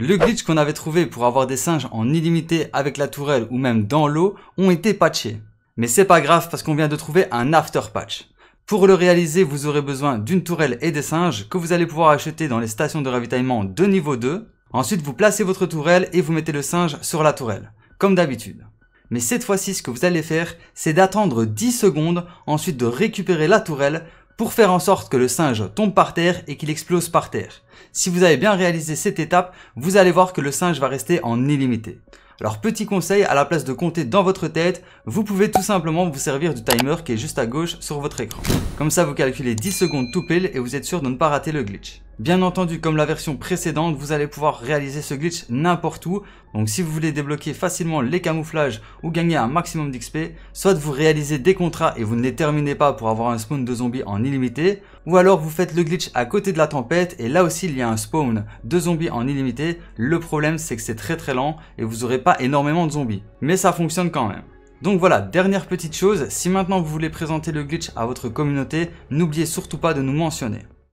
Le glitch qu'on avait trouvé pour avoir des singes en illimité avec la tourelle ou même dans l'eau ont été patchés. Mais c'est pas grave parce qu'on vient de trouver un after patch. Pour le réaliser, vous aurez besoin d'une tourelle et des singes que vous allez pouvoir acheter dans les stations de ravitaillement de niveau 2. Ensuite, vous placez votre tourelle et vous mettez le singe sur la tourelle, comme d'habitude. Mais cette fois-ci, ce que vous allez faire, c'est d'attendre 10 secondes, ensuite de récupérer la tourelle pour faire en sorte que le singe tombe par terre et qu'il explose par terre. Si vous avez bien réalisé cette étape, vous allez voir que le singe va rester en illimité. Alors petit conseil, à la place de compter dans votre tête, vous pouvez tout simplement vous servir du timer qui est juste à gauche sur votre écran. Comme ça vous calculez 10 secondes tout pile et vous êtes sûr de ne pas rater le glitch. Bien entendu, comme la version précédente, vous allez pouvoir réaliser ce glitch n'importe où. Donc si vous voulez débloquer facilement les camouflages ou gagner un maximum d'XP, soit vous réalisez des contrats et vous ne les terminez pas pour avoir un spawn de zombies en illimité, ou alors vous faites le glitch à côté de la tempête et là aussi il y a un spawn de zombies en illimité. Le problème c'est que c'est très très lent et vous n'aurez pas énormément de zombies. Mais ça fonctionne quand même. Donc voilà, dernière petite chose, si maintenant vous voulez présenter le glitch à votre communauté, n'oubliez surtout pas de nous mentionner.